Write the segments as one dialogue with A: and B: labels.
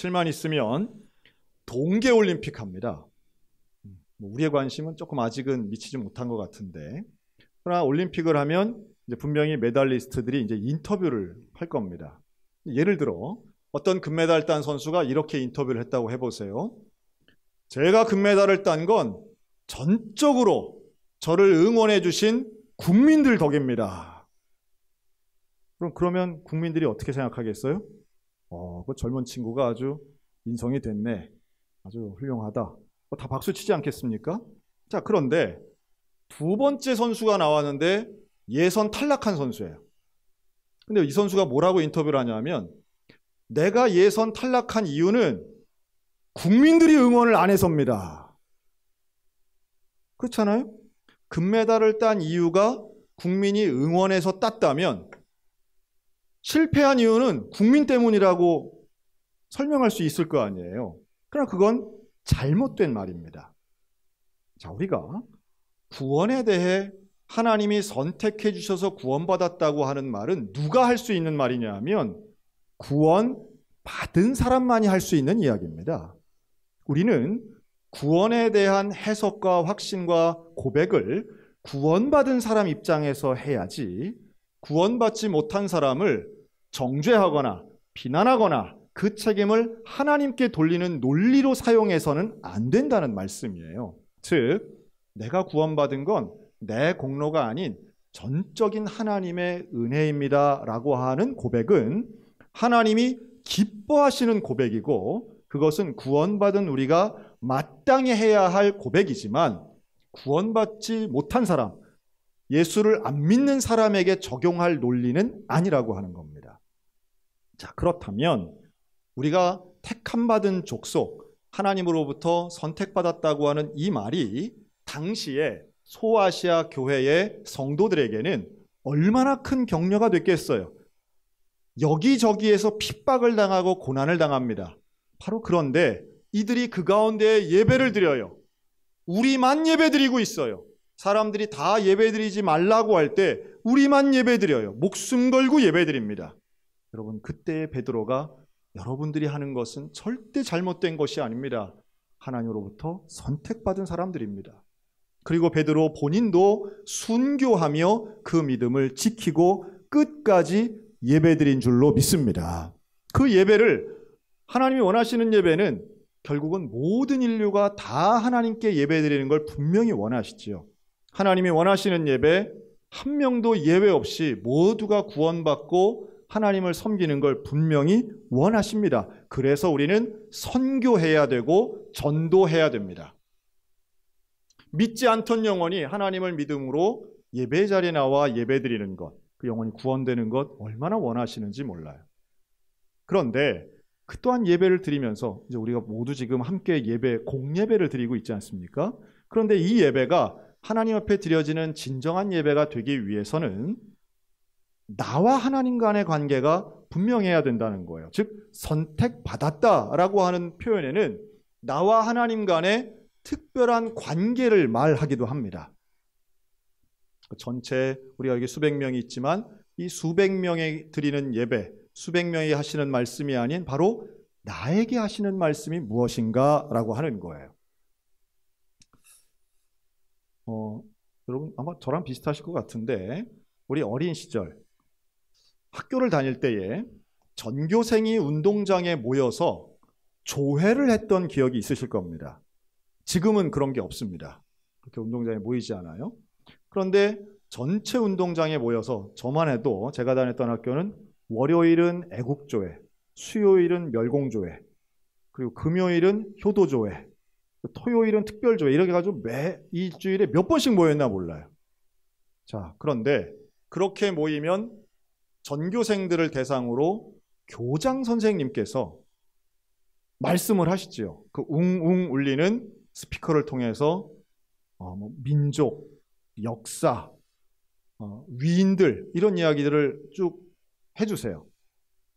A: 며칠만 있으면 동계올림픽 합니다. 음, 뭐 우리의 관심은 조금 아직은 미치지 못한 것 같은데 그러나 올림픽을 하면 분명히 메달리스트들이 이제 인터뷰를 할 겁니다. 예를 들어 어떤 금메달 딴 선수가 이렇게 인터뷰를 했다고 해보세요. 제가 금메달을 딴 건 전적으로 저를 응원해 주신 국민들 덕입니다. 그럼 그러면 국민들이 어떻게 생각하겠어요? 어, 그 젊은 친구가 아주 인성이 됐네. 아주 훌륭하다. 어, 다 박수 치지 않겠습니까? 자, 그런데 두 번째 선수가 나왔는데 예선 탈락한 선수예요. 근데 이 선수가 뭐라고 인터뷰를 하냐면 내가 예선 탈락한 이유는 국민들이 응원을 안 해서입니다. 그렇잖아요? 금메달을 딴 이유가 국민이 응원해서 땄다면 실패한 이유는 국민 때문이라고 설명할 수 있을 거 아니에요. 그러나 그건 잘못된 말입니다. 자, 우리가 구원에 대해 하나님이 선택해 주셔서 구원받았다고 하는 말은 누가 할 수 있는 말이냐 하면 구원 받은 사람만이 할 수 있는 이야기입니다. 우리는 구원에 대한 해석과 확신과 고백을 구원받은 사람 입장에서 해야지 구원받지 못한 사람을 정죄하거나 비난하거나 그 책임을 하나님께 돌리는 논리로 사용해서는 안 된다는 말씀이에요. 즉, 내가 구원받은 건 내 공로가 아닌 전적인 하나님의 은혜입니다. 라고 하는 고백은 하나님이 기뻐하시는 고백이고 그것은 구원받은 우리가 마땅히 해야 할 고백이지만 구원받지 못한 사람, 예수를 안 믿는 사람에게 적용할 논리는 아니라고 하는 겁니다. 자, 그렇다면 우리가 택함받은 족속, 하나님으로부터 선택받았다고 하는 이 말이 당시에 소아시아 교회의 성도들에게는 얼마나 큰 격려가 됐겠어요. 여기저기에서 핍박을 당하고 고난을 당합니다. 바로 그런데 이들이 그 가운데 예배를 드려요. 우리만 예배 드리고 있어요. 사람들이 다 예배드리지 말라고 할 때 우리만 예배드려요. 목숨 걸고 예배드립니다. 여러분 그때 베드로가 여러분들이 하는 것은 절대 잘못된 것이 아닙니다. 하나님으로부터 선택받은 사람들입니다. 그리고 베드로 본인도 순교하며 그 믿음을 지키고 끝까지 예배드린 줄로 믿습니다. 그 예배를 하나님이 원하시는 예배는 결국은 모든 인류가 다 하나님께 예배드리는 걸 분명히 원하시지요. 하나님이 원하시는 예배 한 명도 예외 없이 모두가 구원받고 하나님을 섬기는 걸 분명히 원하십니다. 그래서 우리는 선교해야 되고 전도해야 됩니다. 믿지 않던 영혼이 하나님을 믿음으로 예배 자리에 나와 예배 드리는 것, 그 영혼이 구원되는 것 얼마나 원하시는지 몰라요. 그런데 그 또한 예배를 드리면서 이제 우리가 모두 지금 함께 예배 공예배를 드리고 있지 않습니까? 그런데 이 예배가 하나님 앞에 드려지는 진정한 예배가 되기 위해서는 나와 하나님 간의 관계가 분명해야 된다는 거예요. 즉 선택받았다라고 하는 표현에는 나와 하나님 간의 특별한 관계를 말하기도 합니다. 그 전체 우리가 여기 수백 명이 있지만 이 수백 명에 드리는 예배, 수백 명이 하시는 말씀이 아닌 바로 나에게 하시는 말씀이 무엇인가라고 하는 거예요. 어, 여러분 아마 저랑 비슷하실 것 같은데 우리 어린 시절 학교를 다닐 때에 전교생이 운동장에 모여서 조회를 했던 기억이 있으실 겁니다. 지금은 그런 게 없습니다. 그렇게 운동장에 모이지 않아요. 그런데 전체 운동장에 모여서 저만 해도 제가 다녔던 학교는 월요일은 애국조회, 수요일은 멸공조회, 그리고 금요일은 효도조회, 그 토요일은 특별조회 이렇게 가지고 매 일주일에 몇 번씩 모였나 몰라요. 자, 그런데 그렇게 모이면 전교생들을 대상으로 교장 선생님께서 말씀을 하시지요. 그 웅웅 울리는 스피커를 통해서 어, 뭐 민족, 역사, 어, 위인들 이런 이야기들을 쭉 해주세요.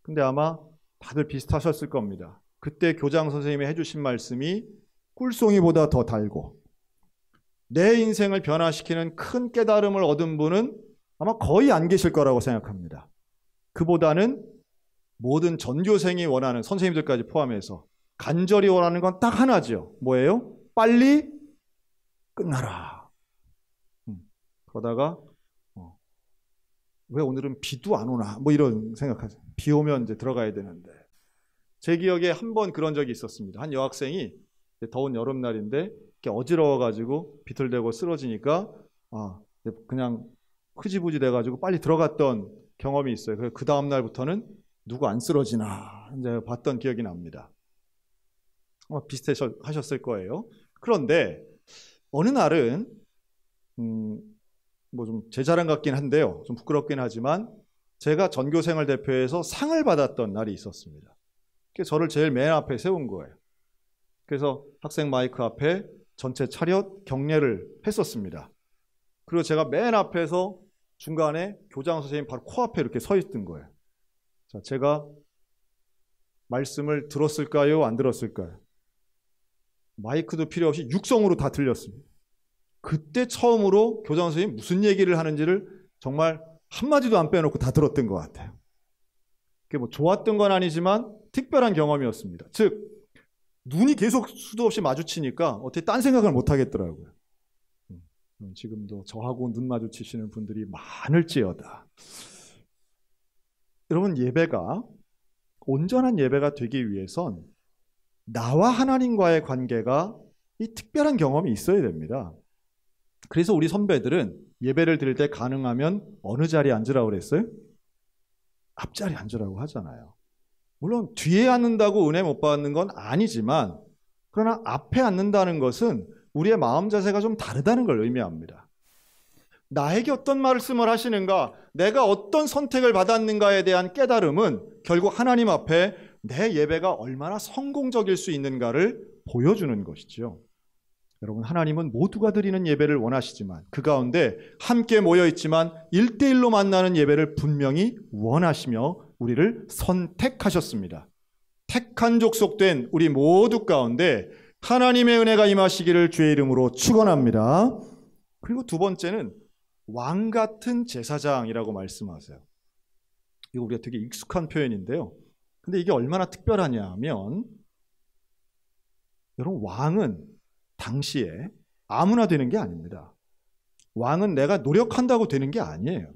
A: 근데 아마 다들 비슷하셨을 겁니다. 그때 교장 선생님이 해주신 말씀이 꿀송이보다 더 달고 내 인생을 변화시키는 큰 깨달음을 얻은 분은 아마 거의 안 계실 거라고 생각합니다. 그보다는 모든 전교생이 원하는 선생님들까지 포함해서 간절히 원하는 건 딱 하나죠. 뭐예요? 빨리 끝나라. 음, 그러다가 어, 왜 오늘은 비도 안 오나? 뭐 이런 생각하세요비 오면 이제 들어가야 되는데 제 기억에 한 번 그런 적이 있었습니다. 한 여학생이 더운 여름날인데 이렇게 어지러워가지고 비틀대고 쓰러지니까 아, 그냥 흐지부지 돼가지고 빨리 들어갔던 경험이 있어요. 그래서 그 다음 날부터는 누구 안 쓰러지나 이제 봤던 기억이 납니다. 어, 비슷하셨을 거예요. 그런데 어느 날은 음, 뭐 좀제 자랑 같긴 한데요. 좀 부끄럽긴 하지만 제가 전교생을 대표해서 상을 받았던 날이 있었습니다. 저를 제일 맨 앞에 세운 거예요. 그래서 학생 마이크 앞에 전체 차렷 경례를 했었습니다. 그리고 제가 맨 앞에서 중간에 교장 선생님 바로 코앞에 이렇게 서 있던 거예요. 자, 제가 말씀을 들었을까요? 안 들었을까요? 마이크도 필요 없이 육성으로 다 들렸습니다. 그때 처음으로 교장 선생님 무슨 얘기를 하는지를 정말 한마디도 안 빼놓고 다 들었던 것 같아요. 그게 뭐 좋았던 건 아니지만 특별한 경험이었습니다. 즉, 눈이 계속 수도 없이 마주치니까 어떻게 딴 생각을 못 하겠더라고요. 음, 음, 지금도 저하고 눈 마주치시는 분들이 많을지어다. 여러분 예배가 온전한 예배가 되기 위해선 나와 하나님과의 관계가 이 특별한 경험이 있어야 됩니다. 그래서 우리 선배들은 예배를 드릴 때 가능하면 어느 자리에 앉으라고 그랬어요? 앞자리에 앉으라고 하잖아요. 물론 뒤에 앉는다고 은혜 못 받는 건 아니지만 그러나 앞에 앉는다는 것은 우리의 마음 자세가 좀 다르다는 걸 의미합니다. 나에게 어떤 말씀을 하시는가, 내가 어떤 선택을 받았는가에 대한 깨달음은 결국 하나님 앞에 내 예배가 얼마나 성공적일 수 있는가를 보여주는 것이지 여러분, 하나님은 모두가 드리는 예배를 원하시지만 그 가운데 함께 모여 있지만 일대일로 만나는 예배를 분명히 원하시며 우리를 선택하셨습니다. 택한 족속된 우리 모두 가운데 하나님의 은혜가 임하시기를 주의 이름으로 축원합니다. 그리고 두 번째는 왕 같은 제사장이라고 말씀하세요. 이거 우리가 되게 익숙한 표현인데요. 근데 이게 얼마나 특별하냐면 여러분 왕은 당시에 아무나 되는 게 아닙니다. 왕은 내가 노력한다고 되는 게 아니에요.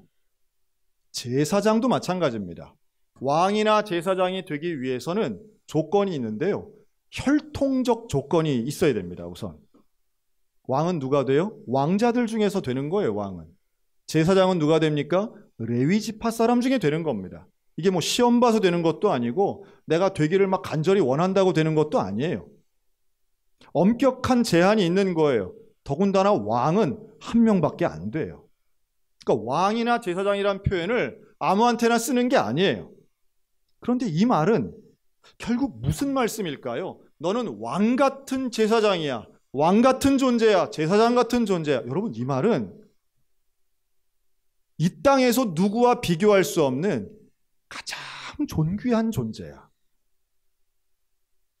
A: 제사장도 마찬가지입니다. 왕이나 제사장이 되기 위해서는 조건이 있는데요. 혈통적 조건이 있어야 됩니다. 우선 왕은 누가 돼요? 왕자들 중에서 되는 거예요. 왕은 제사장은 누가 됩니까? 레위 지파 사람 중에 되는 겁니다. 이게 뭐 시험 봐서 되는 것도 아니고 내가 되기를 막 간절히 원한다고 되는 것도 아니에요. 엄격한 제한이 있는 거예요. 더군다나 왕은 한 명밖에 안 돼요. 그러니까 왕이나 제사장이란 표현을 아무한테나 쓰는 게 아니에요. 그런데 이 말은 결국 무슨 말씀일까요? 너는 왕 같은 제사장이야. 왕 같은 존재야. 제사장 같은 존재야. 여러분, 이 말은 이 땅에서 누구와 비교할 수 없는 가장 존귀한 존재야.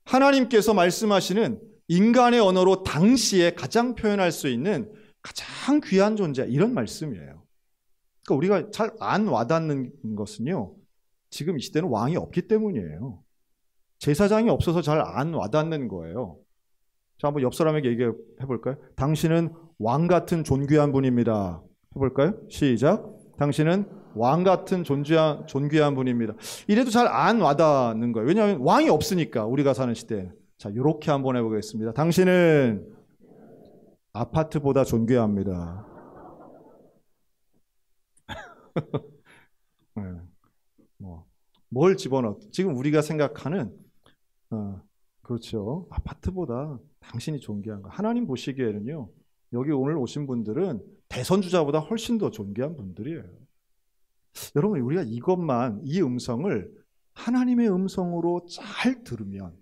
A: 하나님께서 말씀하시는 인간의 언어로 당시에 가장 표현할 수 있는 가장 귀한 존재, 이런 말씀이에요. 그러니까 우리가 잘 안 와닿는 것은요, 지금 이 시대는 왕이 없기 때문이에요. 제사장이 없어서 잘 안 와닿는 거예요. 자, 한번 옆 사람에게 얘기해 볼까요? 당신은 왕 같은 존귀한 분입니다. 해볼까요? 시작. 당신은 왕 같은 존귀한, 존귀한 분입니다. 이래도 잘 안 와닿는 거예요. 왜냐하면 왕이 없으니까 우리가 사는 시대에. 자, 요렇게 한번 해보겠습니다. 당신은 아파트보다 존귀합니다. 네. 뭘 집어넣어? 지금 우리가 생각하는 어, 그렇죠. 아파트보다 당신이 존귀한 거. 하나님 보시기에는요. 여기 오늘 오신 분들은 대선 주자보다 훨씬 더 존귀한 분들이에요. 여러분 우리가 이것만 이 음성을 하나님의 음성으로 잘 들으면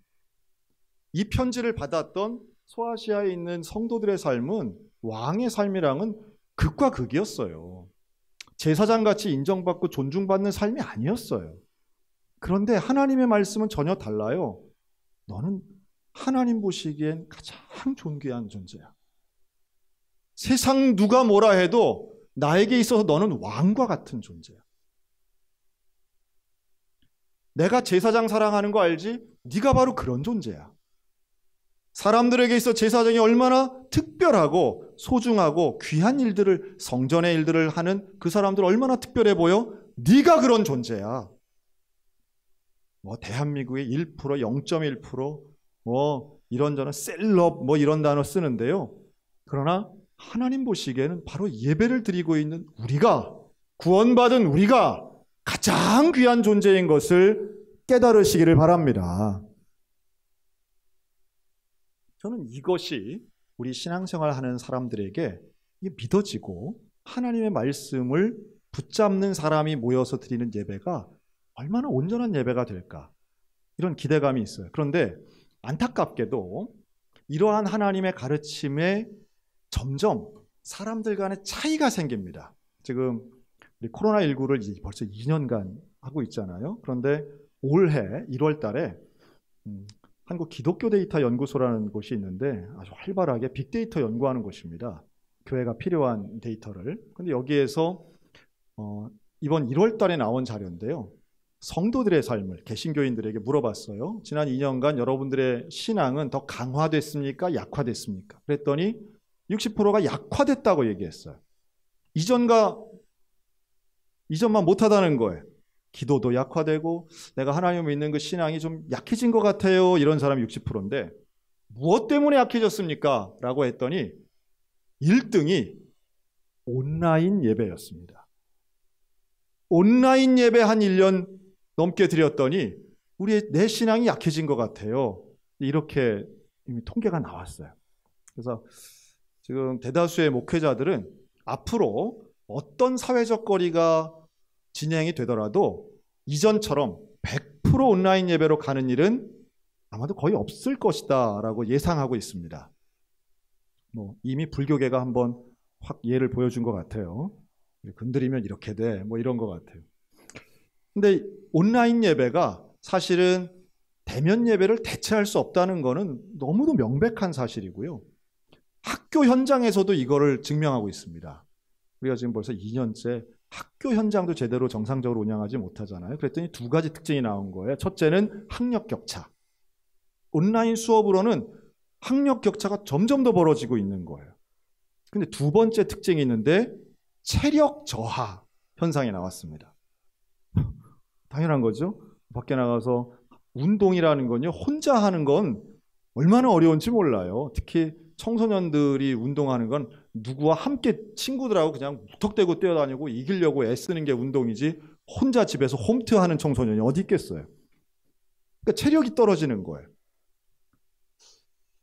A: 이 편지를 받았던 소아시아에 있는 성도들의 삶은 왕의 삶이랑은 극과 극이었어요. 제사장 같이 인정받고 존중받는 삶이 아니었어요. 그런데 하나님의 말씀은 전혀 달라요. 너는 하나님 보시기엔 가장 존귀한 존재야. 세상 누가 뭐라 해도 나에게 있어서 너는 왕과 같은 존재야. 내가 제사장 사랑하는 거 알지? 네가 바로 그런 존재야. 사람들에게 있어 제사장이 얼마나 특별하고 소중하고 귀한 일들을 성전의 일들을 하는 그 사람들 얼마나 특별해 보여? 네가 그런 존재야. 뭐 대한민국의 1% 0.1%뭐 이런저런 셀럽 뭐 이런 단어 쓰는데요. 그러나 하나님 보시기에는 바로 예배를 드리고 있는 우리가 구원받은 우리가 가장 귀한 존재인 것을 깨달으시기를 바랍니다. 저는 이것이 우리 신앙생활 하는 사람들에게 믿어지고 하나님의 말씀을 붙잡는 사람이 모여서 드리는 예배가 얼마나 온전한 예배가 될까 이런 기대감이 있어요. 그런데 안타깝게도 이러한 하나님의 가르침에 점점 사람들 간의 차이가 생깁니다. 지금 코로나19를 벌써 2년간 하고 있잖아요. 그런데 올해 1월 달에 음, 한국 기독교 데이터 연구소라는 곳이 있는데 아주 활발하게 빅데이터 연구하는 곳입니다. 교회가 필요한 데이터를. 근데 여기에서 어, 이번 1월 달에 나온 자료인데요. 성도들의 삶을 개신교인들에게 물어봤어요. 지난 2년간 여러분들의 신앙은 더 강화됐습니까? 약화됐습니까? 그랬더니 60%가 약화됐다고 얘기했어요. 이전과 이전만 못하다는 거예요. 기도도 약화되고 내가 하나님을 믿는 그 신앙이 좀 약해진 것 같아요. 이런 사람 60%인데 무엇 때문에 약해졌습니까? 라고 했더니 1등이 온라인 예배였습니다. 온라인 예배 한 1년 넘게 드렸더니 우리의 내 신앙이 약해진 것 같아요. 이렇게 이미 통계가 나왔어요. 그래서 지금 대다수의 목회자들은 앞으로 어떤 사회적 거리가 진행이 되더라도 이전처럼 100% 온라인 예배로 가는 일은 아마도 거의 없을 것이다라고 예상하고 있습니다. 뭐 이미 불교계가 한번 확 예를 보여준 것 같아요. 건드리면 이렇게 돼. 뭐 이런 것 같아요. 근데 온라인 예배가 사실은 대면 예배를 대체할 수 없다는 것은 너무도 명백한 사실이고요. 학교 현장에서도 이거를 증명하고 있습니다. 우리가 지금 벌써 2년째 학교 현장도 제대로 정상적으로 운영하지 못하잖아요. 그랬더니 두 가지 특징이 나온 거예요. 첫째는 학력 격차. 온라인 수업으로는 학력 격차가 점점 더 벌어지고 있는 거예요. 근데 두 번째 특징이 있는데 체력 저하 현상이 나왔습니다. 당연한 거죠. 밖에 나가서 운동이라는 건요, 혼자 하는 건 얼마나 어려운지 몰라요. 특히 청소년들이 운동하는 건 누구와 함께 친구들하고 그냥 무턱대고 뛰어다니고 이기려고 애쓰는 게 운동이지 혼자 집에서 홈트하는 청소년이 어디 있겠어요. 그러니까 체력이 떨어지는 거예요.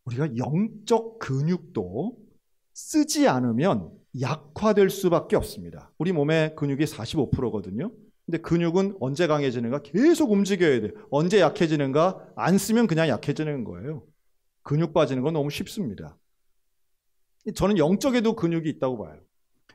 A: 우리가 영적 근육도 쓰지 않으면 약화될 수밖에 없습니다. 우리 몸의 근육이 45%거든요. 근데 근육은 언제 강해지는가? 계속 움직여야 돼. 언제 약해지는가? 안 쓰면 그냥 약해지는 거예요. 근육 빠지는 건 너무 쉽습니다. 저는 영적에도 근육이 있다고 봐요.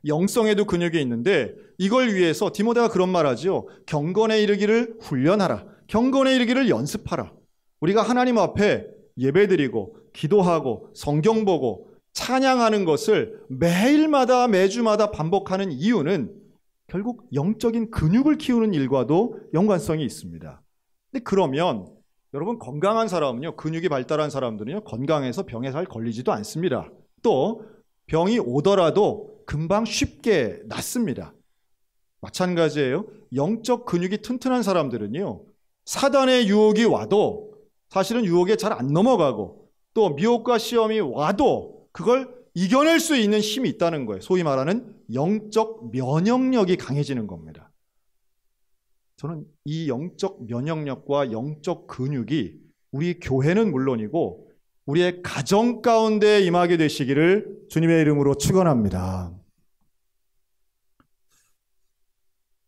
A: 영성에도 근육이 있는데 이걸 위해서 디모데가 그런 말 하지요. 경건에 이르기를 훈련하라. 경건에 이르기를 연습하라. 우리가 하나님 앞에 예배드리고 기도하고 성경 보고 찬양하는 것을 매일마다 매주마다 반복하는 이유는 결국 영적인 근육을 키우는 일과도 연관성이 있습니다. 근데 그러면 여러분 건강한 사람은요, 근육이 발달한 사람들은요, 건강해서 병에 잘 걸리지도 않습니다. 또 병이 오더라도 금방 쉽게 낫습니다. 마찬가지예요. 영적 근육이 튼튼한 사람들은요, 사단의 유혹이 와도 사실은 유혹에 잘 안 넘어가고 또 미혹과 시험이 와도 그걸 이겨낼 수 있는 힘이 있다는 거예요. 소위 말하는 영적 면역력이 강해지는 겁니다. 저는 이 영적 면역력과 영적 근육이 우리 교회는 물론이고 우리의 가정 가운데 임하게 되시기를 주님의 이름으로 축원합니다.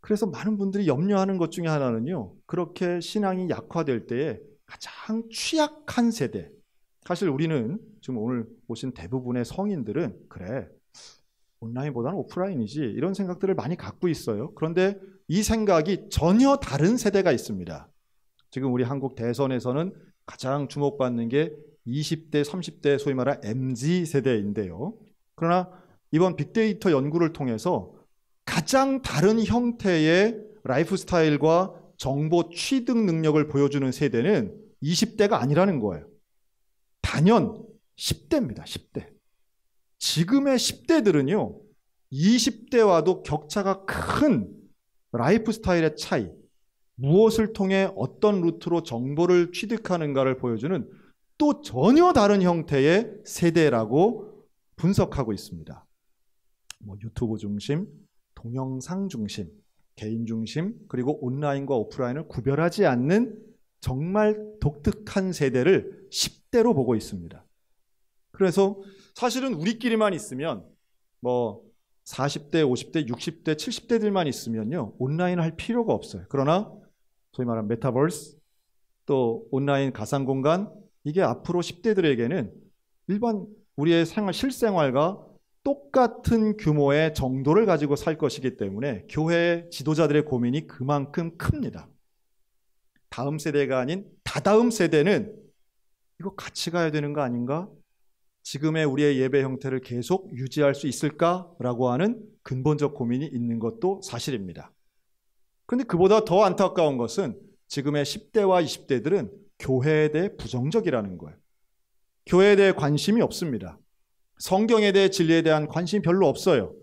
A: 그래서 많은 분들이 염려하는 것 중에 하나는요. 그렇게 신앙이 약화될 때에 가장 취약한 세대. 사실 우리는 지금 오늘 오신 대부분의 성인들은 그래. 온라인보다는 오프라인이지 이런 생각들을 많이 갖고 있어요. 그런데 이 생각이 전혀 다른 세대가 있습니다. 지금 우리 한국 대선에서는 가장 주목받는 게 20대, 30대 소위 말하 는 MZ 세대인데요. 그러나 이번 빅데이터 연구를 통해서 가장 다른 형태의 라이프 스타일과 정보 취득 능력을 보여주는 세대는 20대가 아니라는 거예요. 단연 10대입니다. 10대. 지금의 10대들은요, 20대와도 격차가 큰 라이프 스타일의 차이, 무엇을 통해 어떤 루트로 정보를 취득하는가를 보여주는 또 전혀 다른 형태의 세대라고 분석하고 있습니다. 뭐 유튜브 중심, 동영상 중심, 개인 중심, 그리고 온라인과 오프라인을 구별하지 않는 정말 독특한 세대를 10대로 보고 있습니다. 그래서 사실은 우리끼리만 있으면 뭐 40대, 50대, 60대, 70대들만 있으면요. 온라인할 필요가 없어요. 그러나 소위 말하는 메타버스 또 온라인 가상 공간 이게 앞으로 10대들에게는 일반 우리의 생활 실생활과 똑같은 규모의 정도를 가지고 살 것이기 때문에 교회 지도자들의 고민이 그만큼 큽니다. 다음 세대가 아닌 다다음 세대는 이거 같이 가야 되는 거 아닌가? 지금의 우리의 예배 형태를 계속 유지할 수 있을까라고 하는 근본적 고민이 있는 것도 사실입니다. 그런데 그보다 더 안타까운 것은 지금의 10대와 20대들은 교회에 대해 부정적이라는 거예요. 교회에 대해 관심이 없습니다. 성경에 대해 진리에 대한 관심이 별로 없어요.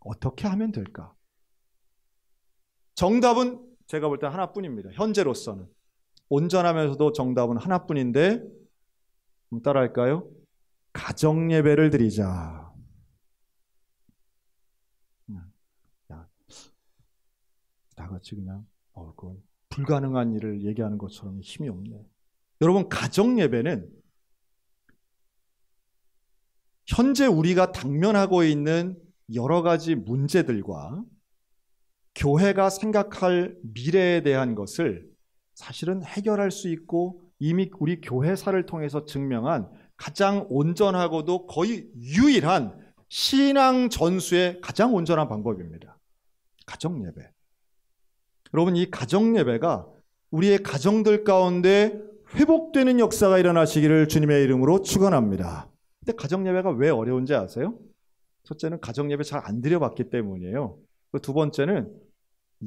A: 어떻게 하면 될까? 정답은 제가 볼 때 하나뿐입니다. 현재로서는. 온전하면서도 정답은 하나뿐인데 음, 따라할까요? 가정 예배를 드리자. 다 같이 그냥 어, 그 불가능한 일을 얘기하는 것처럼 힘이 없네. 여러분 가정 예배는 현재 우리가 당면하고 있는 여러 가지 문제들과 교회가 생각할 미래에 대한 것을 사실은 해결할 수 있고 이미 우리 교회사를 통해서 증명한 가장 온전하고도 거의 유일한 신앙 전수의 가장 온전한 방법입니다. 가정 예배. 여러분 이 가정 예배가 우리의 가정들 가운데 회복되는 역사가 일어나시기를 주님의 이름으로 축원합니다. 근데 가정 예배가 왜 어려운지 아세요? 첫째는 가정 예배 잘 안 드려봤기 때문이에요. 그 두 번째는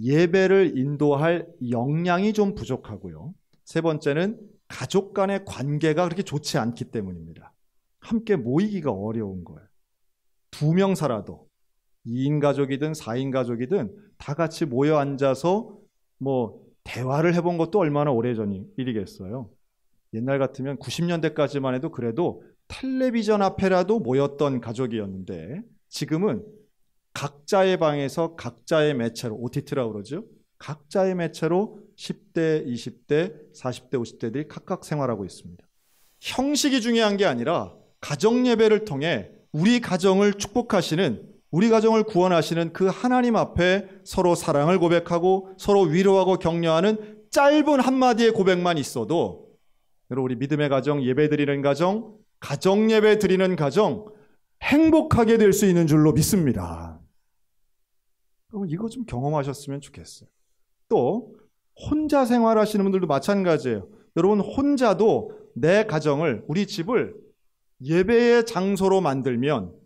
A: 예배를 인도할 역량이 좀 부족하고요. 세 번째는 가족 간의 관계가 그렇게 좋지 않기 때문입니다. 함께 모이기가 어려운 거예요. 두 명 살아도 2인 가족이든 4인 가족이든 다 같이 모여 앉아서 뭐 대화를 해본 것도 얼마나 오래전 일이겠어요. 옛날 같으면 90년대까지만 해도 그래도 텔레비전 앞에라도 모였던 가족이었는데 지금은 각자의 방에서 각자의 매체로 OTT라고 그러죠. 각자의 매체로 10대, 20대, 40대, 50대들이 각각 생활하고 있습니다. 형식이 중요한 게 아니라 가정 예배를 통해 우리 가정을 축복하시는 우리 가정을 구원하시는 그 하나님 앞에 서로 사랑을 고백하고 서로 위로하고 격려하는 짧은 한마디의 고백만 있어도 여러분 우리 믿음의 가정 예배 드리는 가정 가정 예배 드리는 가정 행복하게 될 수 있는 줄로 믿습니다. 그럼 이거 좀 경험하셨으면 좋겠어요. 또 혼자 생활하시는 분들도 마찬가지예요. 여러분 혼자도 내 가정을 우리 집을 예배의 장소로 만들면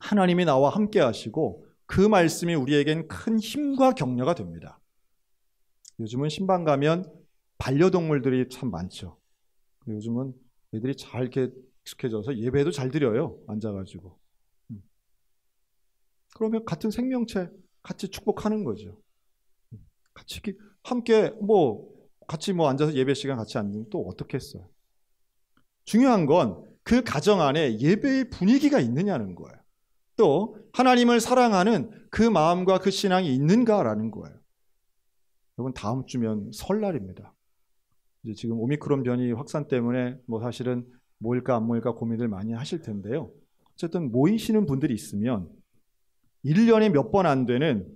A: 하나님이 나와 함께 하시고 그 말씀이 우리에겐 큰 힘과 격려가 됩니다. 요즘은 신방 가면 반려동물들이 참 많죠. 요즘은 애들이 잘이렇 익숙해져서 예배도 잘 드려요. 앉아가지고. 음. 그러면 같은 생명체 같이 축복하는 거죠. 음. 같이 함께 뭐 같이 뭐 앉아서 예배 시간 같이 앉는 또 어떻게 했어요? 중요한 건 그 가정 안에 예배의 분위기가 있느냐는 거예요. 또 하나님을 사랑하는 그 마음과 그 신앙이 있는가라는 거예요. 여러분 다음 주면 설날입니다. 이제 지금 오미크론 변이 확산 때문에 뭐 사실은 모일까 안 모일까 고민을 많이 하실 텐데요. 어쨌든 모이시는 분들이 있으면 1년에 몇 번 안 되는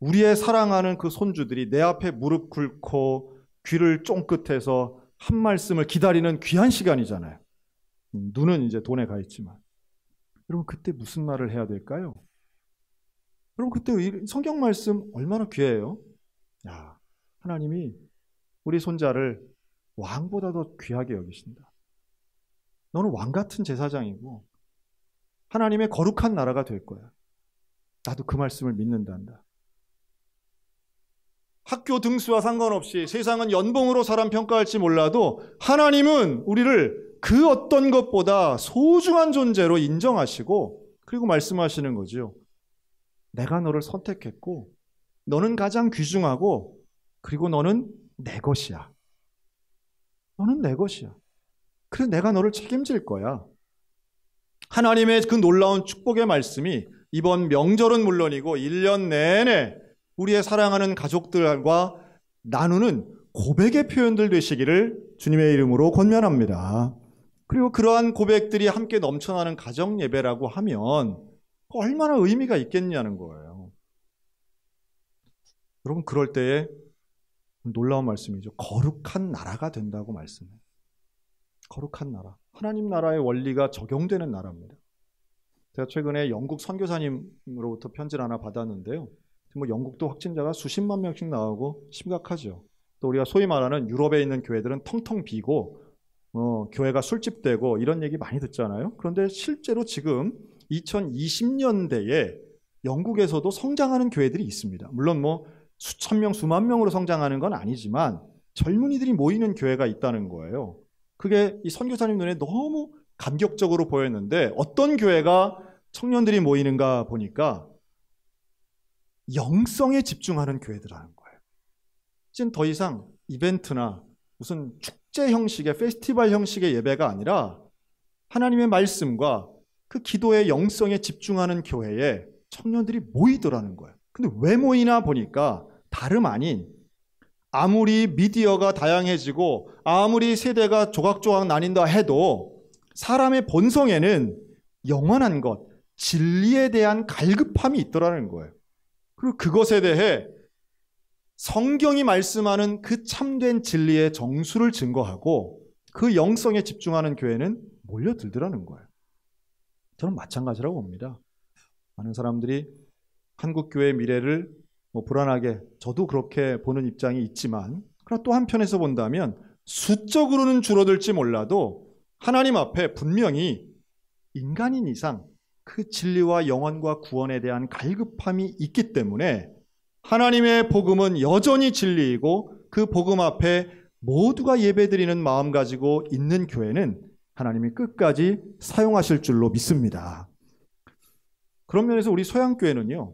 A: 우리의 사랑하는 그 손주들이 내 앞에 무릎 꿇고 귀를 쫑긋해서 한 말씀을 기다리는 귀한 시간이잖아요. 눈은 이제 돈에 가 있지만. 여러분, 그때 무슨 말을 해야 될까요? 여러분, 그때 성경 말씀 얼마나 귀해요? 야, 하나님이 우리 손자를 왕보다 더 귀하게 여기신다. 너는 왕 같은 제사장이고, 하나님의 거룩한 나라가 될 거야. 나도 그 말씀을 믿는단다. 학교 등수와 상관없이 세상은 연봉으로 사람 평가할지 몰라도 하나님은 우리를 그 어떤 것보다 소중한 존재로 인정하시고 그리고 말씀하시는 거지요. 내가 너를 선택했고 너는 가장 귀중하고 그리고 너는 내 것이야. 너는 내 것이야. 그래서 내가 너를 책임질 거야. 하나님의 그 놀라운 축복의 말씀이 이번 명절은 물론이고 1년 내내 우리의 사랑하는 가족들과 나누는 고백의 표현들 되시기를 주님의 이름으로 권면합니다. 그리고 그러한 고백들이 함께 넘쳐나는 가정 예배라고 하면 얼마나 의미가 있겠냐는 거예요. 여러분 그럴 때에 놀라운 말씀이죠. 거룩한 나라가 된다고 말씀해요. 거룩한 나라. 하나님 나라의 원리가 적용되는 나라입니다. 제가 최근에 영국 선교사님으로부터 편지를 하나 받았는데요. 뭐 영국도 확진자가 수십만 명씩 나오고 심각하죠. 또 우리가 소위 말하는 유럽에 있는 교회들은 텅텅 비고 어, 교회가 술집 되고 이런 얘기 많이 듣잖아요. 그런데 실제로 지금 2020년대에 영국에서도 성장하는 교회들이 있습니다. 물론 뭐 수천 명, 수만 명으로 성장하는 건 아니지만 젊은이들이 모이는 교회가 있다는 거예요. 그게 이 선교사님 눈에 너무 감격적으로 보였는데 어떤 교회가 청년들이 모이는가 보니까 영성에 집중하는 교회들하는 거예요. 지금 더 이상 이벤트나 무슨 축제 형식의 페스티벌 형식의 예배가 아니라 하나님의 말씀과 그 기도의 영성에 집중하는 교회에 청년들이 모이더라는 거예요. 근데 왜 모이나 보니까 다름 아닌 아무리 미디어가 다양해지고 아무리 세대가 조각조각 나뉜다 해도 사람의 본성에는 영원한 것, 진리에 대한 갈급함이 있더라는 거예요. 그리고 그것에 대해 성경이 말씀하는 그 참된 진리의 정수를 증거하고 그 영성에 집중하는 교회는 몰려들더라는 거예요. 저는 마찬가지라고 봅니다. 많은 사람들이 한국 교회의 미래를 뭐 불안하게 저도 그렇게 보는 입장이 있지만 그러나 또 한편에서 본다면 수적으로는 줄어들지 몰라도 하나님 앞에 분명히 인간인 이상 그 진리와 영원과 구원에 대한 갈급함이 있기 때문에 하나님의 복음은 여전히 진리이고 그 복음 앞에 모두가 예배드리는 마음 가지고 있는 교회는 하나님이 끝까지 사용하실 줄로 믿습니다. 그런 면에서 우리 서양교회는요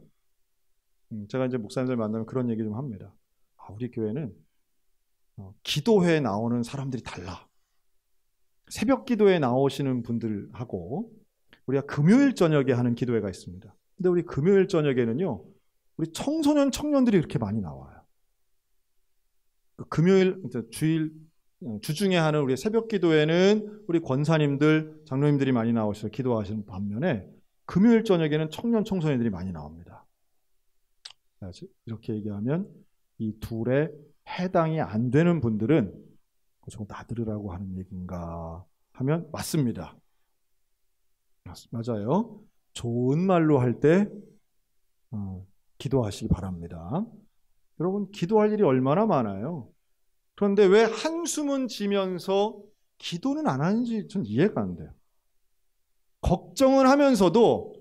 A: 음, 제가 이제 목사님들 만나면 그런 얘기 좀 합니다. 아, 우리 교회는 어, 기도회에 나오는 사람들이 달라. 새벽 기도에 나오시는 분들하고 우리가 금요일 저녁에 하는 기도회가 있습니다. 근데 우리 금요일 저녁에는요, 우리 청소년 청년들이 이렇게 많이 나와요. 그 금요일 주일 음, 주중에 하는 우리 새벽 기도회는 우리 권사님들, 장로님들이 많이 나오셔서 기도하시는 반면에 금요일 저녁에는 청년 청소년들이 많이 나옵니다. 이렇게 얘기하면 이 둘에 해당이 안 되는 분들은 조금 나들으라고 하는 얘기인가 하면 맞습니다. 맞아요. 좋은 말로 할때 어, 기도하시기 바랍니다. 여러분 기도할 일이 얼마나 많아요. 그런데 왜 한숨은 지면서 기도는 안 하는지 전 이해가 안 돼요. 걱정은 하면서도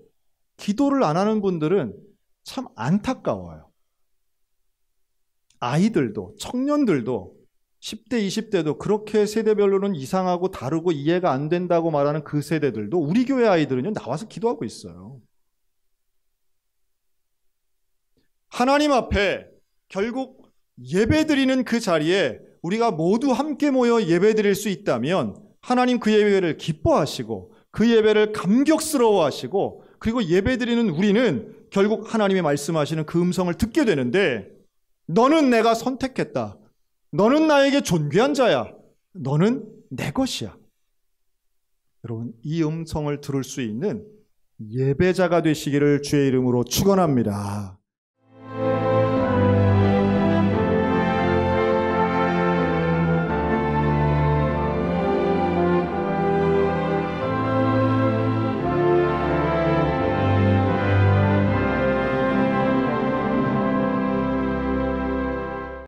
A: 기도를 안 하는 분들은 참 안타까워요. 아이들도 청년들도 10대, 20대도 그렇게 세대별로는 이상하고 다르고 이해가 안 된다고 말하는 그 세대들도 우리 교회 아이들은요, 나와서 기도하고 있어요. 하나님 앞에 결국 예배 드리는 그 자리에 우리가 모두 함께 모여 예배 드릴 수 있다면 하나님 그 예배를 기뻐하시고 그 예배를 감격스러워 하시고 그리고 예배 드리는 우리는 결국 하나님이 말씀하시는 그 음성을 듣게 되는데 너는 내가 선택했다. 너는 나에게 존귀한 자야. 너는 내 것이야. 여러분, 이 음성을 들을 수 있는 예배자가 되시기를 주의 이름으로 축원합니다.